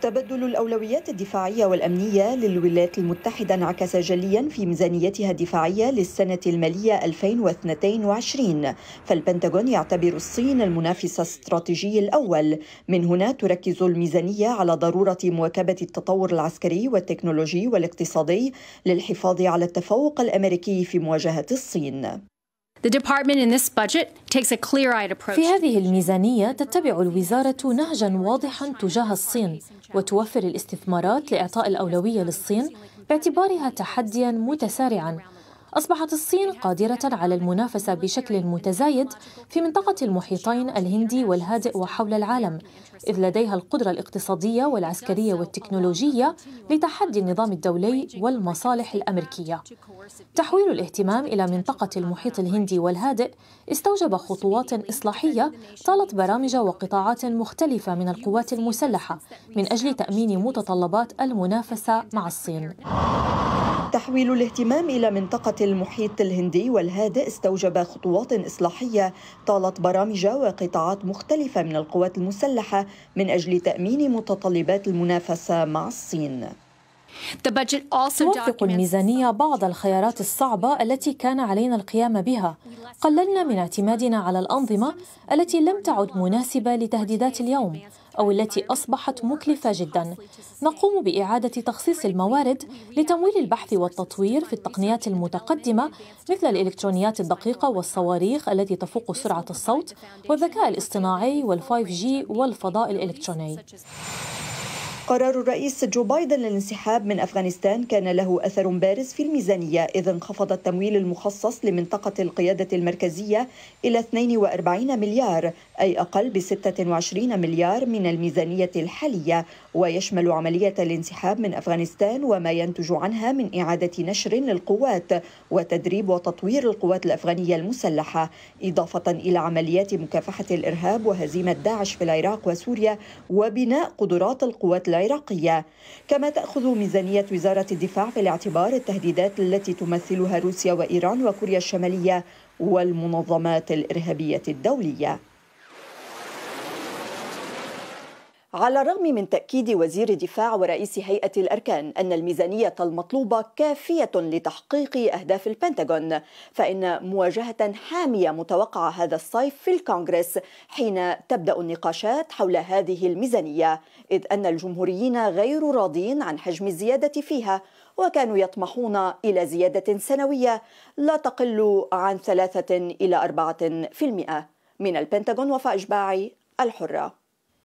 تبدل الأولويات الدفاعية والأمنية للولايات المتحدة انعكس جليا في ميزانيتها الدفاعية للسنة المالية 2022 فالبنتاغون يعتبر الصين المنافس الاستراتيجي الأول من هنا تركز الميزانية على ضرورة مواكبة التطور العسكري والتكنولوجي والاقتصادي للحفاظ على التفوق الأمريكي في مواجهة الصين في هذه الميزانية تتبع الوزارة نهجا واضحا تجاه الصين وتوفر الاستثمارات لإعطاء الأولوية للصين باعتبارها تحديا متسارعا أصبحت الصين قادرة على المنافسة بشكل متزايد في منطقة المحيطين الهندي والهادئ وحول العالم، إذ لديها القدرة الاقتصادية والعسكرية والتكنولوجية لتحدي النظام الدولي والمصالح الأمريكية. تحويل الاهتمام إلى منطقة المحيط الهندي والهادئ استوجب خطوات إصلاحية طالت برامج وقطاعات مختلفة من القوات المسلحة من أجل تأمين متطلبات المنافسة مع الصين. تحويل الاهتمام إلى منطقة المحيط الهندي والهادئ استوجب خطوات إصلاحية طالت برامج وقطاعات مختلفة من القوات المسلحة من أجل تأمين متطلبات المنافسة مع الصين. توافق الميزانية بعض الخيارات الصعبة التي كان علينا القيام بها قللنا من اعتمادنا على الأنظمة التي لم تعد مناسبة لتهديدات اليوم أو التي أصبحت مكلفة جدا نقوم بإعادة تخصيص الموارد لتمويل البحث والتطوير في التقنيات المتقدمة مثل الإلكترونيات الدقيقة والصواريخ التي تفوق سرعة الصوت والذكاء الاصطناعي وال5G والفضاء الإلكتروني قرار الرئيس جو بايدن للانسحاب من أفغانستان كان له أثر بارز في الميزانية إذ انخفض التمويل المخصص لمنطقة القيادة المركزية إلى 42 مليار أي أقل ب 26 مليار من الميزانية الحالية ويشمل عملية الانسحاب من أفغانستان وما ينتج عنها من إعادة نشر للقوات وتدريب وتطوير القوات الأفغانية المسلحة إضافة إلى عمليات مكافحة الإرهاب وهزيمة داعش في العراق وسوريا وبناء قدرات القوات العراقية كما تأخذ ميزانية وزارة الدفاع في الاعتبار التهديدات التي تمثلها روسيا وإيران وكوريا الشمالية والمنظمات الإرهابية الدولية على الرغم من تأكيد وزير الدفاع ورئيس هيئة الأركان أن الميزانية المطلوبة كافية لتحقيق أهداف البنتاغون، فإن مواجهة حامية متوقعة هذا الصيف في الكونغرس حين تبدأ النقاشات حول هذه الميزانية، إذ أن الجمهوريين غير راضين عن حجم الزيادة فيها، وكانوا يطمحون إلى زيادة سنوية لا تقل عن ثلاثة إلى أربعة في المئة من البنتاغون وفاء الحرة